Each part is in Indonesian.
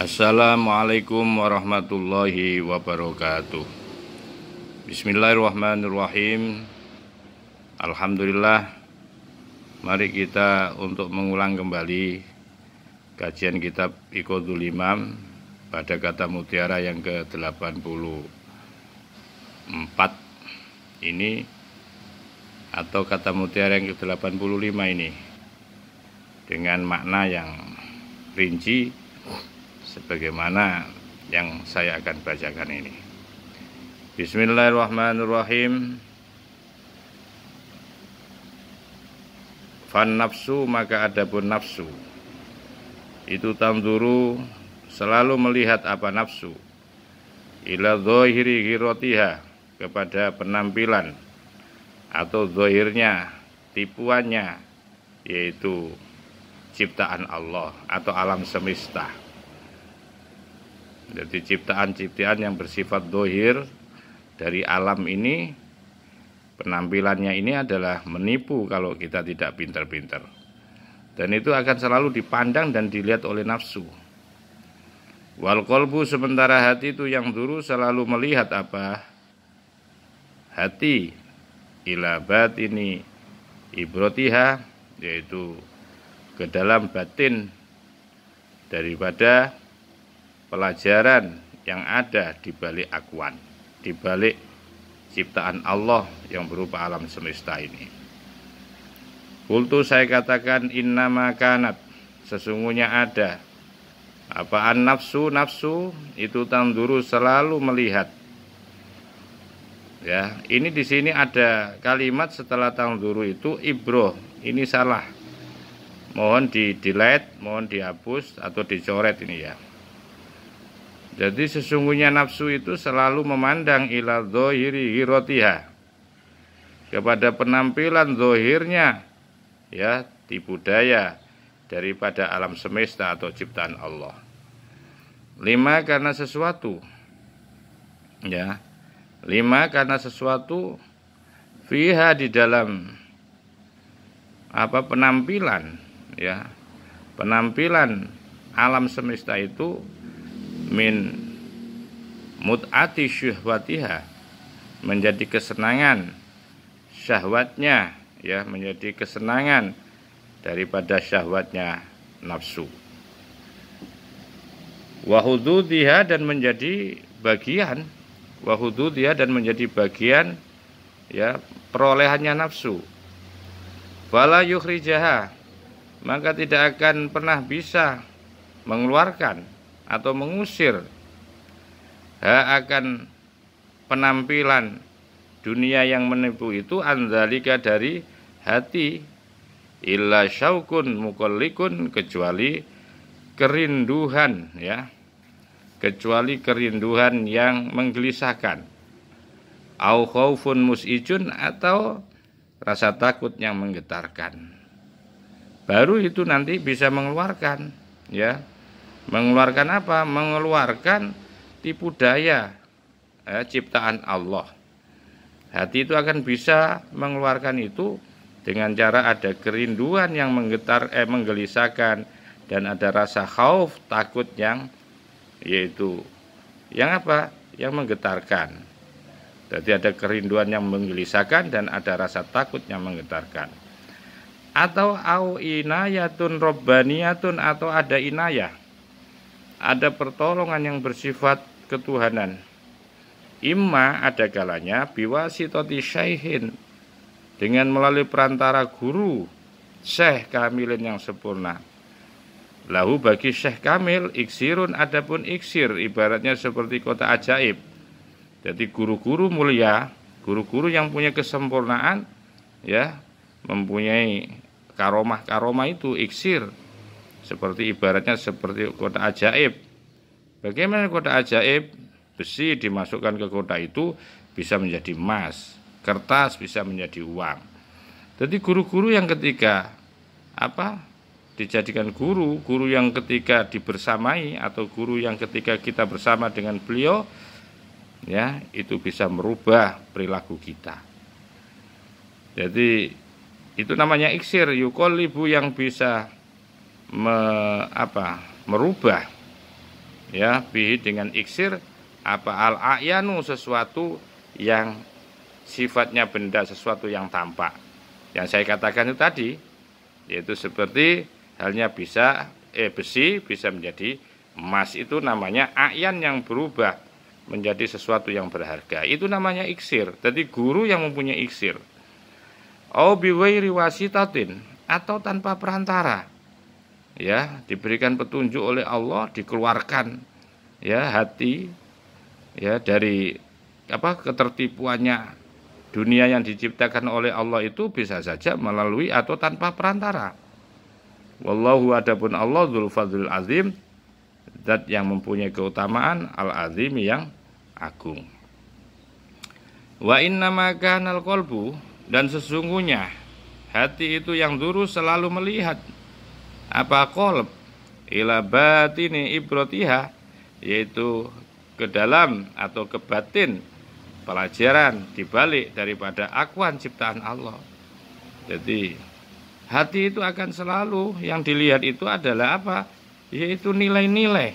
Assalamualaikum warahmatullahi wabarakatuh Bismillahirrahmanirrahim Alhamdulillah Mari kita untuk mengulang kembali Kajian kitab Iqadul Imam Pada kata mutiara yang ke-84 Ini Atau kata mutiara yang ke-85 ini Dengan makna yang rinci sebagaimana yang saya akan bacakan ini. Bismillahirrahmanirrahim. Fan nafsu maka adapun nafsu itu tamduru selalu melihat apa nafsu ila zahiri hirotiha kepada penampilan atau zahirnya tipuannya yaitu ciptaan Allah atau alam semesta jadi ciptaan-ciptaan yang bersifat dohir dari alam ini penampilannya ini adalah menipu kalau kita tidak pintar-pintar. Dan itu akan selalu dipandang dan dilihat oleh nafsu. Wal kolbu sementara hati itu yang dulu selalu melihat apa? Hati ilabat ini ibrotiha yaitu ke dalam batin daripada pelajaran yang ada di balik akuan, di balik ciptaan Allah yang berupa alam semesta ini. Kultu saya katakan innama kanat, sesungguhnya ada. Apaan nafsu? Nafsu itu tanduru selalu melihat. Ya, ini di sini ada kalimat setelah tanduru itu ibro, Ini salah. Mohon di delete, mohon dihapus atau dicoret ini ya. Jadi sesungguhnya nafsu itu selalu memandang ila zohiri hirotiha. Kepada penampilan zohirnya. Ya, tipu daya daripada alam semesta atau ciptaan Allah. Lima karena sesuatu. Ya. Lima karena sesuatu fiha di dalam apa penampilan ya penampilan alam semesta itu min mut'ati syahwatiha menjadi kesenangan syahwatnya ya menjadi kesenangan daripada syahwatnya nafsu wahududiha dan menjadi bagian wahududiha dan menjadi bagian ya perolehannya nafsu wala yukhrijaha maka tidak akan pernah bisa mengeluarkan atau mengusir ha akan penampilan dunia yang menipu itu anzalika dari hati illa syaukun mukallikun kecuali kerinduhan ya kecuali kerinduhan yang menggelisahkan au khaufun musijun atau rasa takut yang menggetarkan baru itu nanti bisa mengeluarkan ya Mengeluarkan apa? Mengeluarkan tipu daya eh, ciptaan Allah. Hati itu akan bisa mengeluarkan itu dengan cara ada kerinduan yang menggetar eh menggelisahkan dan ada rasa khauf takut yang yaitu yang apa? Yang menggetarkan. Jadi ada kerinduan yang menggelisahkan dan ada rasa takut yang menggetarkan. Atau au inayatun robbaniyatun atau ada inayah ada pertolongan yang bersifat ketuhanan. Imma ada galanya biwasitoti syaihin dengan melalui perantara guru Syekh Kamilin yang sempurna. Lahu bagi Syekh Kamil iksirun adapun iksir ibaratnya seperti kota ajaib. Jadi guru-guru mulia, guru-guru yang punya kesempurnaan ya mempunyai karomah-karomah itu iksir seperti ibaratnya seperti kota ajaib. Bagaimana kota ajaib? Besi dimasukkan ke kota itu bisa menjadi emas, kertas bisa menjadi uang. Jadi guru-guru yang ketiga apa? dijadikan guru, guru yang ketiga dibersamai atau guru yang ketika kita bersama dengan beliau ya, itu bisa merubah perilaku kita. Jadi itu namanya iksir yukolibu yang bisa me, apa merubah ya bi dengan iksir apa al ayanu sesuatu yang sifatnya benda sesuatu yang tampak yang saya katakan itu tadi yaitu seperti halnya bisa eh besi bisa menjadi emas itu namanya ayan yang berubah menjadi sesuatu yang berharga itu namanya iksir jadi guru yang mempunyai iksir au biwairi wasitatin atau tanpa perantara ya diberikan petunjuk oleh Allah dikeluarkan ya hati ya dari apa ketertipuannya dunia yang diciptakan oleh Allah itu bisa saja melalui atau tanpa perantara wallahu adapun Allah dzul fadzil azim zat yang mempunyai keutamaan al azim yang agung wa innama kanal qalbu dan sesungguhnya hati itu yang lurus selalu melihat apa kolb ila batini ibrotiha yaitu ke dalam atau ke batin pelajaran dibalik daripada akuan ciptaan Allah jadi hati itu akan selalu yang dilihat itu adalah apa yaitu nilai-nilai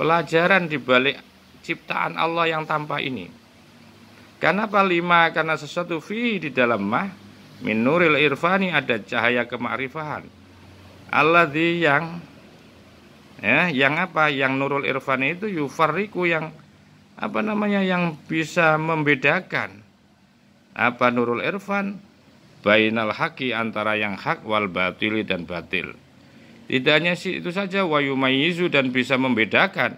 pelajaran dibalik ciptaan Allah yang tanpa ini karena apa lima karena sesuatu fi di dalam mah minuril irfani ada cahaya kemakrifahan Allah di yang ya yang apa yang Nurul Irfan itu yufariku yang apa namanya yang bisa membedakan apa Nurul Irfan bainal haki antara yang hak wal batili dan batil tidak hanya itu saja wayumayizu dan bisa membedakan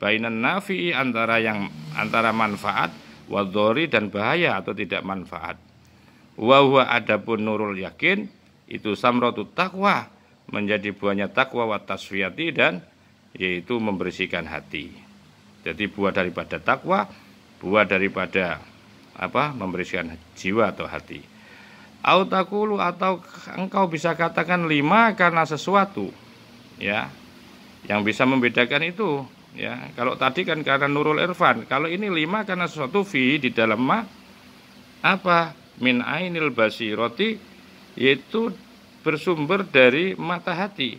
bainan nafi antara yang antara manfaat wadori dan bahaya atau tidak manfaat wa huwa adapun nurul yakin itu samrotu takwa menjadi buahnya takwa wa taswiyati dan yaitu membersihkan hati. Jadi buah daripada takwa, buah daripada apa? membersihkan jiwa atau hati. Autakulu atau engkau bisa katakan lima karena sesuatu ya yang bisa membedakan itu ya kalau tadi kan karena Nurul Irfan kalau ini lima karena sesuatu fi di dalam ma apa min ainil basiroti yaitu bersumber dari mata hati.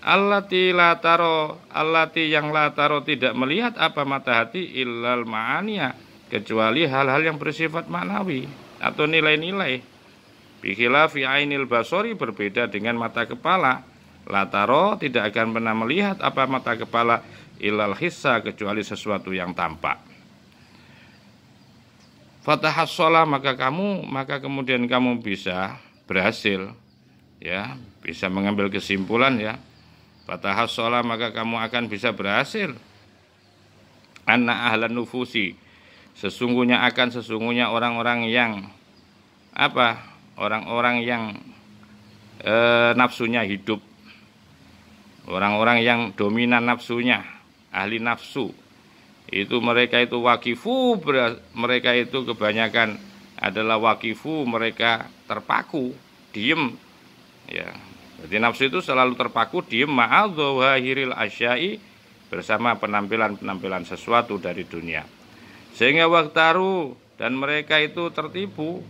Allati lataro, allati yang lataro tidak melihat apa mata hati illal ma'aniya, kecuali hal-hal yang bersifat maknawi atau nilai-nilai. Bikilafi ainil basori berbeda dengan mata kepala. Lataro tidak akan pernah melihat apa mata kepala ilal hissa kecuali sesuatu yang tampak fatahassola maka kamu maka kemudian kamu bisa berhasil ya bisa mengambil kesimpulan ya fatahas sholat maka kamu akan bisa berhasil anak ahlan nufusi sesungguhnya akan sesungguhnya orang-orang yang apa orang-orang yang e, nafsunya hidup orang-orang yang dominan nafsunya ahli nafsu itu mereka itu wakifu mereka itu kebanyakan adalah wakifu mereka terpaku diem ya jadi nafsu itu selalu terpaku di ma'adzawahiril asyai bersama penampilan-penampilan sesuatu dari dunia sehingga waktaru dan mereka itu tertipu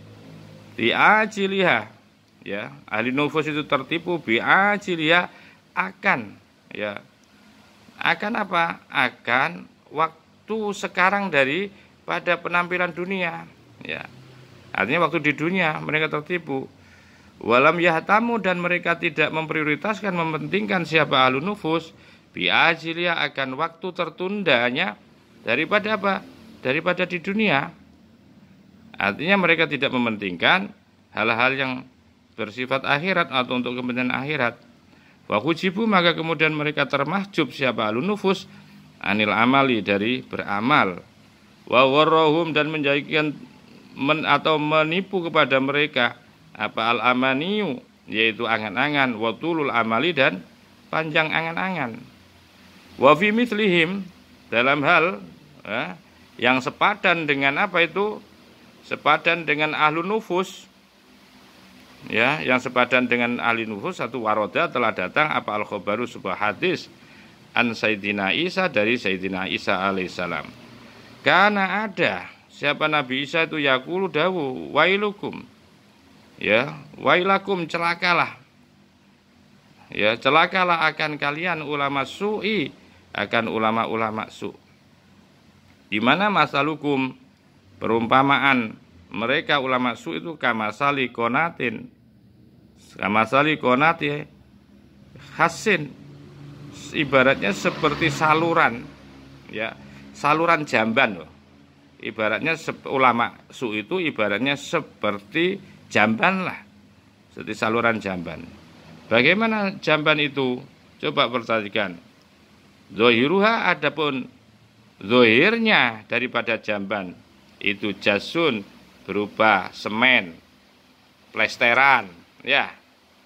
di bi'ajiliyah ya ahli nufus itu tertipu bi'ajiliyah akan ya akan apa akan waktu sekarang dari pada penampilan dunia ya artinya waktu di dunia mereka tertipu Walam yahtamu dan mereka tidak memprioritaskan mementingkan siapa ahlu nufus biajilia akan waktu tertundanya daripada apa? Daripada di dunia. Artinya mereka tidak mementingkan hal-hal yang bersifat akhirat atau untuk kepentingan akhirat. Wakujibu maka kemudian mereka termahjub siapa ahlu nufus anil amali dari beramal. Wa dan menjadikan men, atau menipu kepada mereka apa al amaniu yaitu angan-angan watulul amali dan panjang angan-angan wa fi dalam hal ya, yang sepadan dengan apa itu sepadan dengan ahlu nufus ya yang sepadan dengan ahli nufus satu waroda telah datang apa al khobaru sebuah hadis an Sayyidina Isa dari Sayyidina Isa alaihissalam karena ada siapa Nabi Isa itu yakulu dawu wailukum ya wailakum celakalah ya celakalah akan kalian ulama su'i akan ulama-ulama su di mana masalukum perumpamaan mereka ulama su itu kamasali konatin kamasali ya, hasin ibaratnya seperti saluran ya saluran jamban loh ibaratnya ulama su itu ibaratnya seperti jamban lah seperti saluran jamban bagaimana jamban itu coba perhatikan zohiruha adapun zohirnya daripada jamban itu jasun berupa semen plesteran ya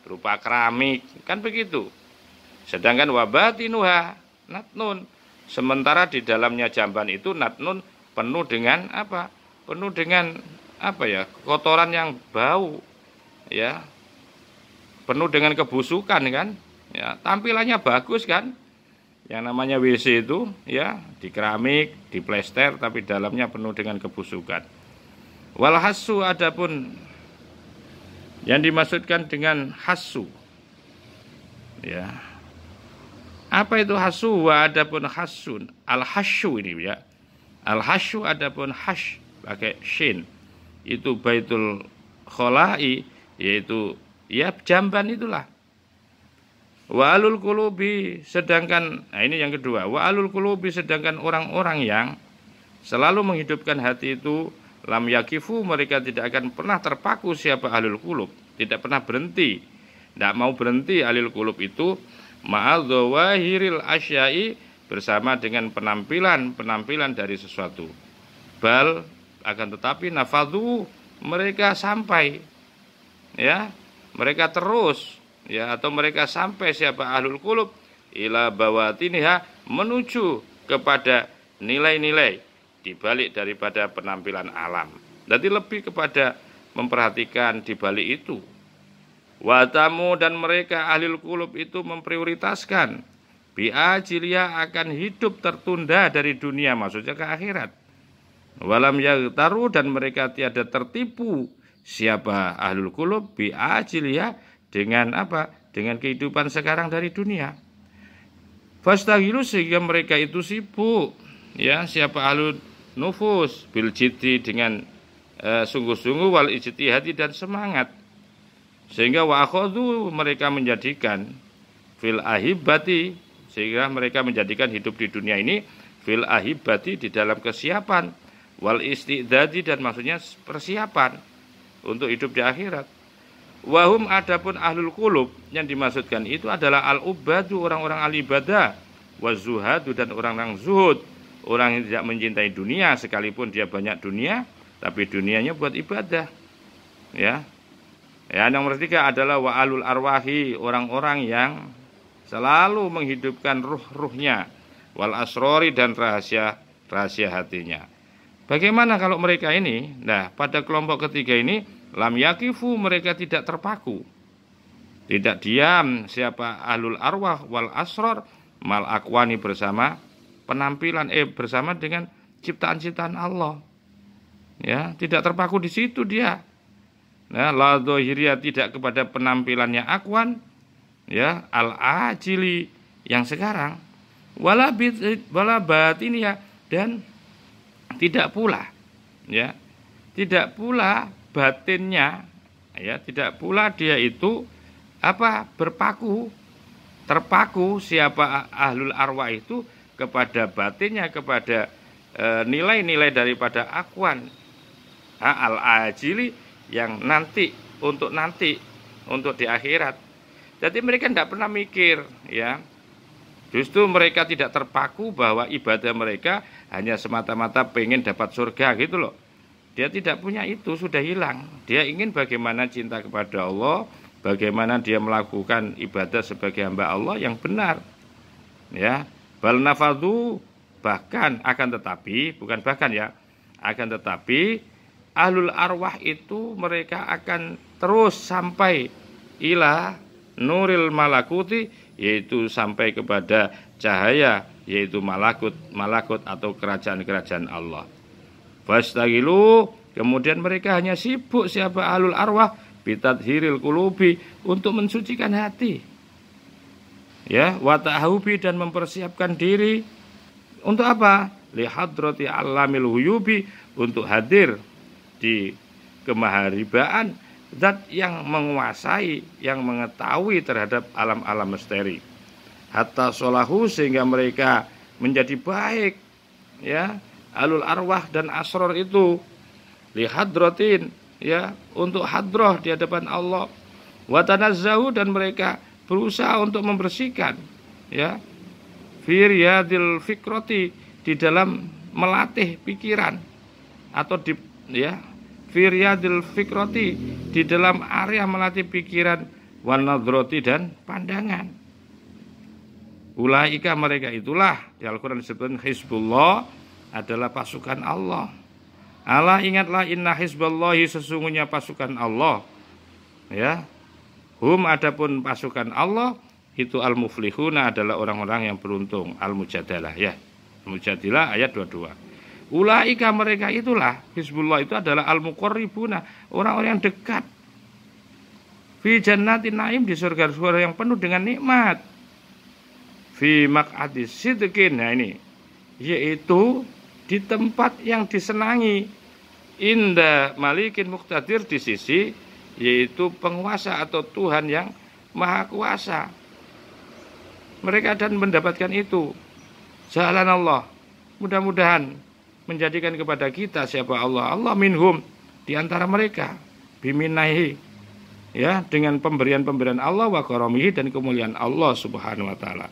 berupa keramik kan begitu sedangkan wabatinuha natnun sementara di dalamnya jamban itu natnun penuh dengan apa penuh dengan apa ya kotoran yang bau ya penuh dengan kebusukan kan ya tampilannya bagus kan yang namanya WC itu ya di keramik di plester tapi dalamnya penuh dengan kebusukan walhasu adapun yang dimaksudkan dengan hasu ya apa itu hasu wa adapun hasun alhasu ini ya alhasu hasu adapun hash pakai shin itu Baitul Khola'i yaitu ya jamban itulah. Wa alul kulubi sedangkan nah ini yang kedua. Wa alul kulubi sedangkan orang-orang yang selalu menghidupkan hati itu lam yakifu mereka tidak akan pernah terpaku siapa alul kulub, tidak pernah berhenti. Tidak mau berhenti alul kulub itu maal zawahiril asyai bersama dengan penampilan-penampilan dari sesuatu. Bal akan tetapi nafadu mereka sampai ya mereka terus ya atau mereka sampai siapa ahlul kulub ila bawatiniha menuju kepada nilai-nilai dibalik daripada penampilan alam jadi lebih kepada memperhatikan dibalik itu watamu dan mereka ahlul kulub itu memprioritaskan biajilia akan hidup tertunda dari dunia maksudnya ke akhirat Walam taru dan mereka tiada tertipu siapa ahlul kulub bi ya dengan apa? Dengan kehidupan sekarang dari dunia. Fastagilu sehingga mereka itu sibuk ya siapa ahlul nufus bil jiti dengan eh, sungguh-sungguh wal ijtihadi dan semangat sehingga wa mereka menjadikan fil ahibati sehingga mereka menjadikan hidup di dunia ini fil ahibati di dalam kesiapan wal istiqdadi dan maksudnya persiapan untuk hidup di akhirat wahum adapun ahlul kulub yang dimaksudkan itu adalah al ubadu orang-orang al ibadah wazuhadu dan orang-orang zuhud orang yang tidak mencintai dunia sekalipun dia banyak dunia tapi dunianya buat ibadah ya ya yang nomor tiga adalah wa alul arwahi orang-orang yang selalu menghidupkan ruh-ruhnya wal asrori dan rahasia rahasia hatinya Bagaimana kalau mereka ini? Nah, pada kelompok ketiga ini lam yakifu mereka tidak terpaku. Tidak diam siapa alul arwah wal asror mal akwani bersama penampilan eh bersama dengan ciptaan-ciptaan Allah. Ya, tidak terpaku di situ dia. Nah, la tidak kepada penampilannya akwan ya al-ajili yang sekarang wala walabat wala ya dan tidak pula ya tidak pula batinnya ya tidak pula dia itu apa berpaku terpaku siapa ahlul arwah itu kepada batinnya kepada e, nilai-nilai e, daripada akuan al ajili yang nanti untuk nanti untuk di akhirat jadi mereka tidak pernah mikir ya Justru mereka tidak terpaku bahwa ibadah mereka hanya semata-mata pengen dapat surga gitu loh. Dia tidak punya itu, sudah hilang. Dia ingin bagaimana cinta kepada Allah, bagaimana dia melakukan ibadah sebagai hamba Allah yang benar. Ya, bal nafadu bahkan akan tetapi bukan bahkan ya, akan tetapi ahlul arwah itu mereka akan terus sampai ilah nuril malakuti yaitu sampai kepada cahaya yaitu malakut malakut atau kerajaan-kerajaan Allah. Fastagilu kemudian mereka hanya sibuk siapa alul arwah hiril kulubi untuk mensucikan hati. Ya, watahubi dan mempersiapkan diri untuk apa? lihat roti alamil huyubi untuk hadir di kemaharibaan zat yang menguasai, yang mengetahui terhadap alam-alam misteri. Hatta solahu sehingga mereka menjadi baik. Ya, alul arwah dan asror itu Lihat ya untuk hadroh di hadapan Allah watanazzahu dan mereka berusaha untuk membersihkan ya firiyadil fikroti di dalam melatih pikiran atau di ya firyadil fikroti di dalam area melatih pikiran Wanadroti dan pandangan ulaika mereka itulah di Al-Qur'an disebutkan hizbullah adalah pasukan Allah Allah ingatlah inna hizballahi sesungguhnya pasukan Allah ya hum adapun pasukan Allah itu al-muflihuna adalah orang-orang yang beruntung al-mujadalah ya al mujadilah ayat 22 Ulaika mereka itulah Hizbullah itu adalah al-muqarribuna, orang-orang yang dekat. Fi jannati naim di surga-surga yang penuh dengan nikmat. Fi mak'adis sidikin Nah ini yaitu di tempat yang disenangi inda malikin muktadir di sisi yaitu penguasa atau Tuhan yang maha kuasa. Mereka dan mendapatkan itu. Jalan Allah. Mudah-mudahan menjadikan kepada kita siapa Allah Allah minhum di antara mereka biminahi ya dengan pemberian-pemberian Allah wa karomihi dan kemuliaan Allah subhanahu wa taala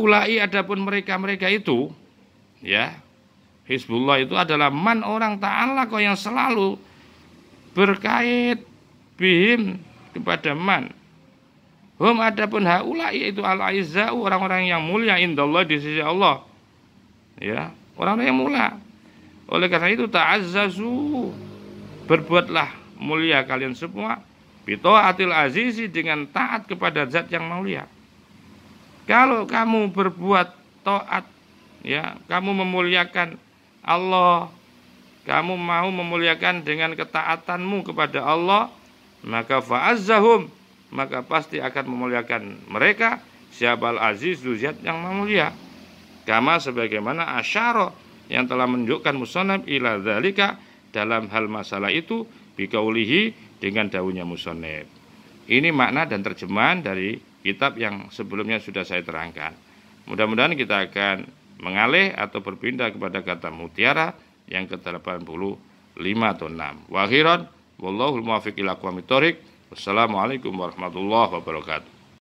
ulai adapun mereka-mereka itu ya Hizbullah itu adalah man orang ta'ala kok yang selalu berkait bim kepada man Hum adapun haulai itu al aizza orang-orang yang mulia indallah di sisi Allah ya orang-orang yang mula oleh karena itu ta'azzazu berbuatlah mulia kalian semua atil azizi dengan taat kepada zat yang mulia kalau kamu berbuat taat ya kamu memuliakan Allah kamu mau memuliakan dengan ketaatanmu kepada Allah maka fa'azzahum maka pasti akan memuliakan mereka siapa aziz zat yang mulia kama sebagaimana asyara yang telah menunjukkan musonab ila dzalika dalam hal masalah itu bikaulihi dengan daunnya musonab. Ini makna dan terjemahan dari kitab yang sebelumnya sudah saya terangkan. Mudah-mudahan kita akan mengalih atau berpindah kepada kata mutiara yang ke-85 atau 6. Wahiran, wallahul muwafiq ila Wassalamualaikum warahmatullahi wabarakatuh.